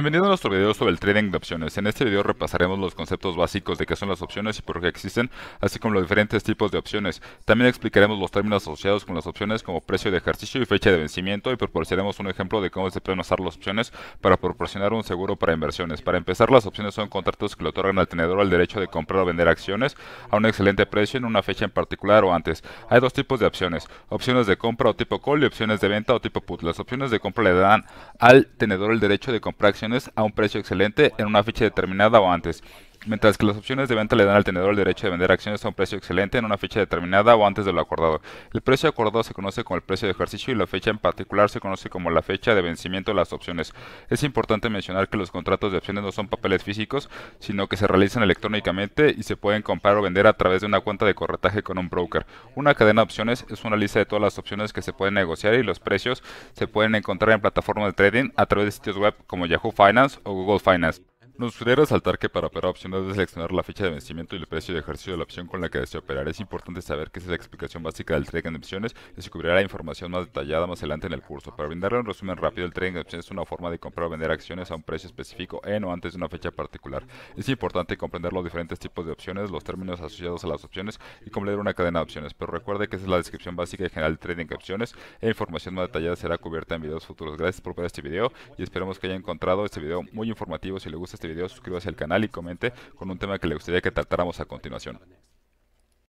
Bienvenido a nuestro video sobre el trading de opciones. En este video repasaremos los conceptos básicos de qué son las opciones y por qué existen, así como los diferentes tipos de opciones. También explicaremos los términos asociados con las opciones como precio de ejercicio y fecha de vencimiento y proporcionaremos un ejemplo de cómo se pueden usar las opciones para proporcionar un seguro para inversiones. Para empezar, las opciones son contratos que le otorgan al tenedor el derecho de comprar o vender acciones a un excelente precio en una fecha en particular o antes. Hay dos tipos de opciones, opciones de compra o tipo call y opciones de venta o tipo put. Las opciones de compra le dan al tenedor el derecho de comprar acciones a un precio excelente en una fecha determinada o antes mientras que las opciones de venta le dan al tenedor el derecho de vender acciones a un precio excelente en una fecha determinada o antes de lo acordado. El precio acordado se conoce como el precio de ejercicio y la fecha en particular se conoce como la fecha de vencimiento de las opciones. Es importante mencionar que los contratos de opciones no son papeles físicos, sino que se realizan electrónicamente y se pueden comprar o vender a través de una cuenta de corretaje con un broker. Una cadena de opciones es una lista de todas las opciones que se pueden negociar y los precios se pueden encontrar en plataformas de trading a través de sitios web como Yahoo Finance o Google Finance. Nos gustaría resaltar que para operar opciones de seleccionar la fecha de vencimiento y el precio de ejercicio de la opción con la que desea operar. Es importante saber que es la explicación básica del trading de opciones y se cubrirá la información más detallada más adelante en el curso. Para brindarle un resumen rápido, el trading de opciones es una forma de comprar o vender acciones a un precio específico en o antes de una fecha particular. Es importante comprender los diferentes tipos de opciones, los términos asociados a las opciones y cómo leer una cadena de opciones. Pero recuerde que esa es la descripción básica y general del trading de opciones e información más detallada será cubierta en videos futuros. Gracias por ver este video y esperamos que haya encontrado este video muy informativo. Si le gusta este vídeo, suscríbase al canal y comente con un tema que le gustaría que tratáramos a continuación.